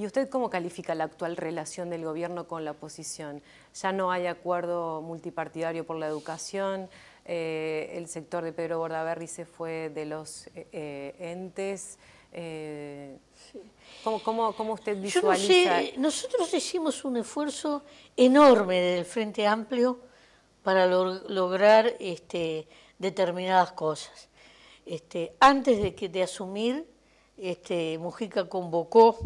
¿Y usted cómo califica la actual relación del gobierno con la oposición? Ya no hay acuerdo multipartidario por la educación, eh, el sector de Pedro Bordaberry se fue de los eh, entes. Eh, ¿cómo, usted visualiza? nosotros hicimos un esfuerzo enorme del Frente Amplio para lograr este, determinadas cosas. Este, antes de, que, de asumir, este, Mujica convocó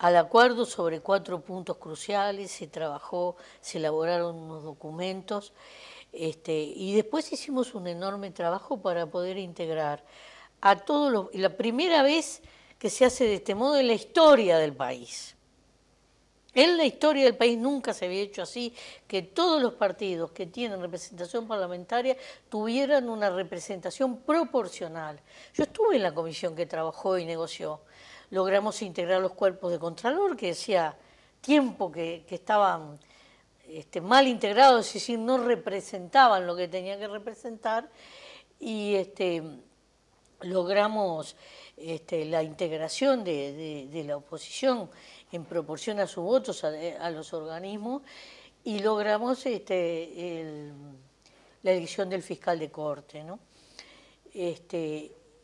al acuerdo sobre cuatro puntos cruciales, se trabajó, se elaboraron unos documentos este, y después hicimos un enorme trabajo para poder integrar a todos los... La primera vez que se hace de este modo en la historia del país. En la historia del país nunca se había hecho así, que todos los partidos que tienen representación parlamentaria tuvieran una representación proporcional. Yo estuve en la comisión que trabajó y negoció logramos integrar los cuerpos de Contralor, que hacía tiempo que, estaban este, mal integrados, es decir, no representaban lo que tenían que representar, y este, logramos este, la integración de, la oposición en proporción a sus votos a, los organismos, y logramos la elección del fiscal de corte.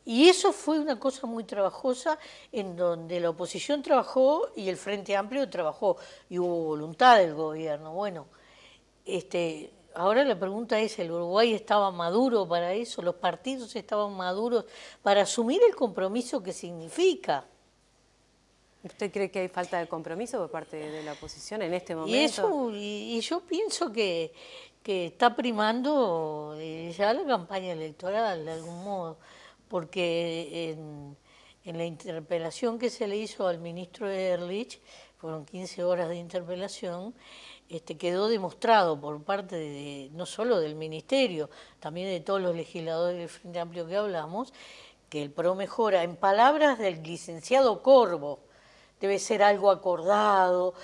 Y eso fue una cosa muy trabajosa en donde la oposición trabajó y el Frente Amplio trabajó y hubo voluntad del gobierno. Bueno, este, ahora la pregunta es, ¿el Uruguay estaba maduro para eso? ¿Los partidos estaban maduros para asumir el compromiso que significa? ¿Usted cree que hay falta de compromiso por parte de la oposición en este momento? Y, yo pienso que, que está primando eh, ya la campaña electoral de algún modo porque en, la interpelación que se le hizo al ministro Ehrlich, fueron 15 horas de interpelación, este, quedó demostrado por parte de, no solo del Ministerio, también de todos los legisladores del Frente Amplio que hablamos, que el PRO mejora, en palabras del licenciado Corvo, debe ser algo acordado,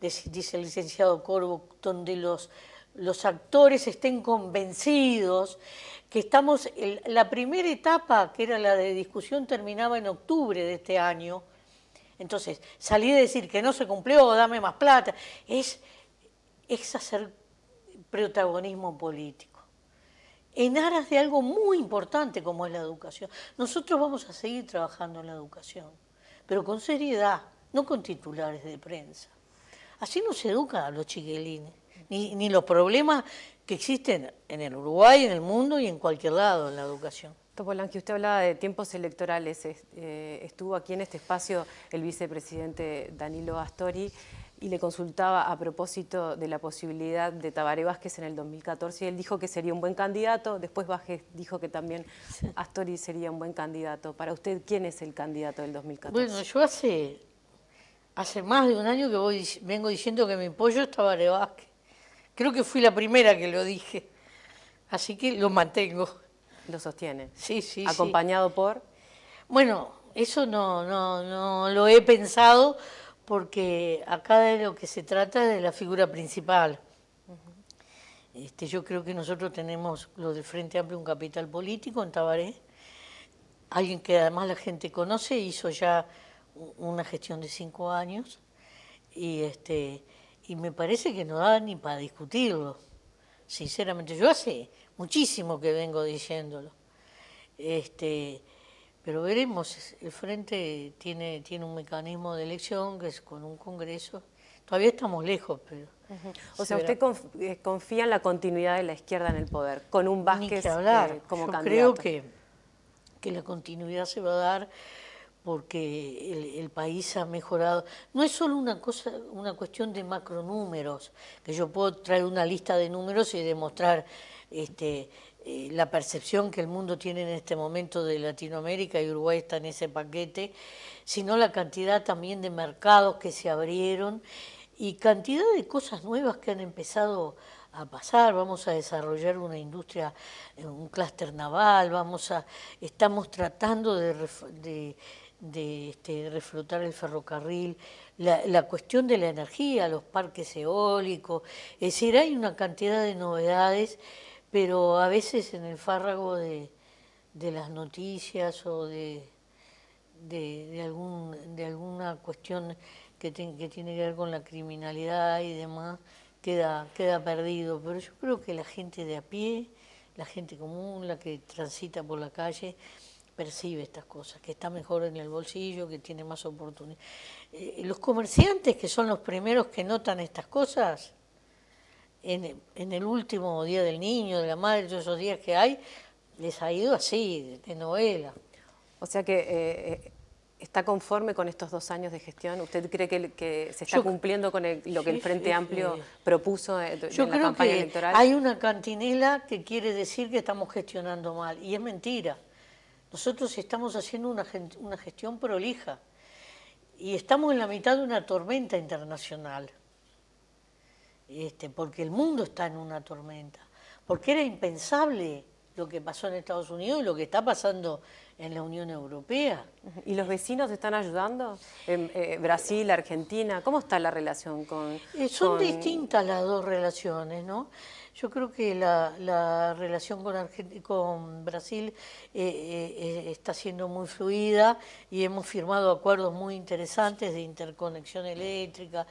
dice el licenciado Corvo, donde los actores estén convencidos que estamos, la primera etapa, que era la de discusión, terminaba en octubre de este año. Entonces, salir a decir que no se cumplió, dame más plata, es, es hacer protagonismo político. En aras de algo muy importante como es la educación. Nosotros vamos a seguir trabajando en la educación, pero con seriedad, no con titulares de prensa. Así no se educa a los chiquilines ni, los problemas que existen en el Uruguay, en el mundo y en cualquier lado en la educación. que usted hablaba de tiempos electorales. Eh, estuvo aquí en este espacio el vicepresidente Danilo Astori y le consultaba a propósito de la posibilidad de Tabaré Vázquez en el 2014 y él dijo que sería un buen candidato, después Vázquez dijo que también Astori sería un buen candidato. Para usted, ¿quién es el candidato del 2014? Bueno, yo hace, más de un año que vengo diciendo que mi pollo es Tabaré Vázquez. Creo que fui la primera que lo dije. Así que lo mantengo. Lo sostiene. Sí, sí. Acompañado por. Bueno, eso no, no, no lo he pensado porque acá de lo que se trata es de la figura principal. Este, yo creo que nosotros tenemos lo del Frente Amplio, un capital político en Tabaré, alguien que además la gente conoce, hizo ya una gestión de cinco años, y, este, y me parece que no da ni para discutirlo, sinceramente. Yo hace muchísimo que vengo diciéndolo. Este, pero veremos, el Frente tiene, tiene un mecanismo de elección que es con un Congreso. Todavía estamos lejos, pero... O sea, usted eh, confía en la continuidad de la izquierda en el poder, con un Vázquez que hablar. Eh, como Yo creo que, que la continuidad se va a dar porque el, país ha mejorado. No es solo una, cosa, una cuestión de macronúmeros, que yo puedo traer una lista de números y demostrar este, eh, la percepción que el mundo tiene en este momento de Latinoamérica y Uruguay está en ese paquete, sino la cantidad también de mercados que se abrieron y cantidad de cosas nuevas que han empezado a pasar, vamos a desarrollar una industria, eh, un clúster naval, vamos a, estamos tratando de de este, reflotar el ferrocarril, la, cuestión de la energía, los parques eólicos, es decir, hay una cantidad de novedades, pero a veces en el fárrago de, las noticias o de, algún, de alguna cuestión que, que, tiene que ver con la criminalidad y demás, queda, queda perdido. Pero yo creo que la gente de a pie, la gente común, la que transita por la calle, percibe estas cosas, que está mejor en el bolsillo, que tiene más oportunidades. Eh, los comerciantes, que son los primeros que notan estas cosas, en, el último día del niño, de la madre, todos esos días que hay, les ha ido así, de, novela. O sea que eh, eh, está conforme con estos dos años de gestión. ¿Usted cree que, se está cumpliendo con lo que el Frente Amplio propuso en yo la creo campaña electoral? Hay una cantinela que quiere decir que estamos gestionando mal, y es mentira. Nosotros estamos haciendo una, gestión prolija y estamos en la mitad de una tormenta internacional, este, porque el mundo está en una tormenta, porque era impensable lo que pasó en Estados Unidos y lo que está pasando en la Unión Europea. ¿Y los vecinos están ayudando? Em, eh, Brasil, Argentina, ¿cómo está la relación con...? Eh, son distintas las dos relaciones, ¿no? Yo creo que la, relación con, con Brasil eh, eh, eh, está siendo muy fluida y hemos firmado acuerdos muy interesantes de interconexión eléctrica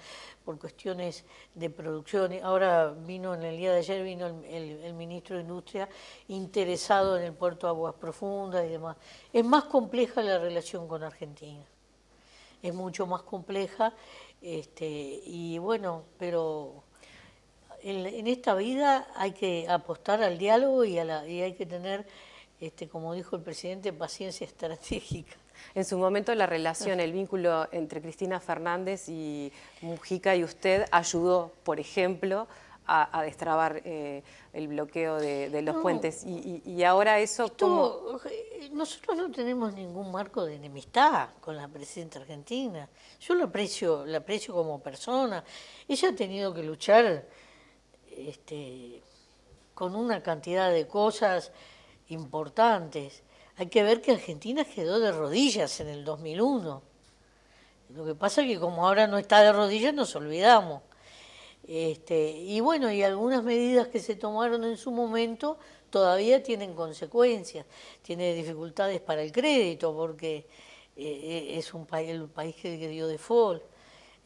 por cuestiones de producción. Ahora vino en el día de ayer vino el, ministro de Industria interesado en el puerto de Aguas Profundas y demás. Es más compleja la relación con Argentina. Es mucho más compleja este, y bueno, pero en, esta vida hay que apostar al diálogo y, hay que tener, este, como dijo el presidente, paciencia estratégica. En su momento la relación, el vínculo entre Cristina Fernández y Mujica y usted ayudó, por ejemplo, a, destrabar eh, el bloqueo de, los puentes. Y, ahora eso... Eh, nosotros no tenemos ningún marco de enemistad con la presidenta argentina. Yo la aprecio, la aprecio como persona. Ella ha tenido que luchar este, con una cantidad de cosas importantes. Hay que ver que Argentina quedó de rodillas en el 2001. Lo que pasa es que como ahora no está de rodillas nos olvidamos. Este, y bueno, y algunas medidas que se tomaron en su momento todavía tienen consecuencias. Tiene dificultades para el crédito porque eh, eh, es un país, el país que dio default.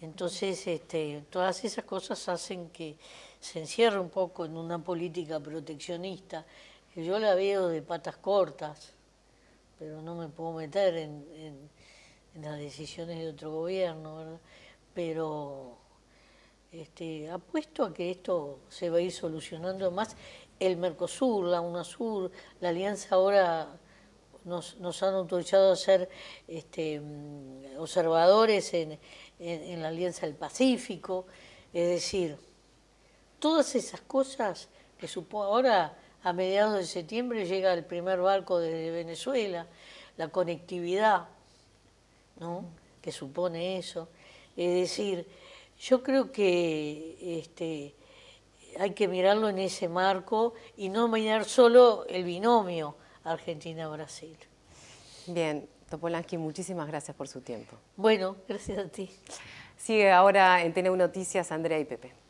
Entonces, este, todas esas cosas hacen que se encierra un poco en una política proteccionista, que yo la veo de patas cortas, pero no me puedo meter en, las decisiones de otro gobierno, ¿verdad? Pero este, apuesto a que esto se va a ir solucionando más. El Mercosur, la UNASUR, la Alianza ahora nos, han autorizado a ser este, observadores en la Alianza del Pacífico, es decir, Todas esas cosas que supo ahora a mediados de septiembre llega el primer barco desde Venezuela, la conectividad, ¿no? Que supone eso. Es decir, yo creo que este, hay que mirarlo en ese marco y no mirar solo el binomio Argentina-Brasil. Bien, Topolansky, muchísimas gracias por su tiempo. Bueno, gracias a ti. Sigue ahora en tener Noticias Andrea y Pepe.